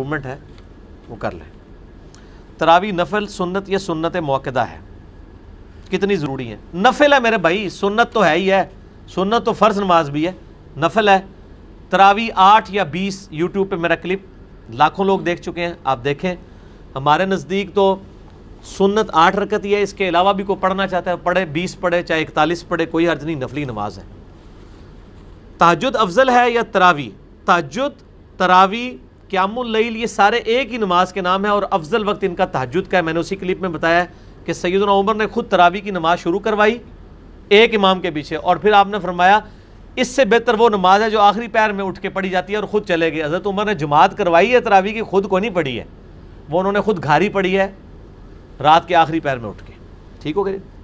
improvement है वो कर लें तरावी नफल सुन्नत या सुन्नत मौकदा है कितनी ज़रूरी है नफल है मेरे भाई सुन्नत तो है ही है सुन्नत तो फ़र्ज़ नमाज भी है नफल है तरावी आठ या बीस यूट्यूब पर मेरा क्लिप लाखों लोग देख चुके हैं आप देखें हमारे नज़दीक तो सुन्नत आठ रकत ही है इसके अलावा भी कोई पढ़ना चाहता है पढ़े बीस पढ़े चाहे इकतालीस पढ़े कोई हर्ज नहीं नफली नमाज है ताजुद अफजल है या तरावी ताजुद तरावी क्यामुल्लैल ये सारे एक ही नमाज के नाम है और अफजल वक्त इनका तहजद का है मैंने उसी क्लिप में बताया कि सैदना उमर ने खुद तरावी की नमाज शुरू करवाई एक इमाम के पीछे और फिर आपने फरमाया इससे बेहतर वो नमाज है जो आखिरी पैर में उठ के पढ़ी जाती है और ख़ुद चले गए हज़रत उमर ने जमात करवाई है तरावी की खुद को नहीं पढ़ी है वो उन्होंने खुद घारी पढ़ी है रात के आखिरी पैर में उठ के ठीक हो गए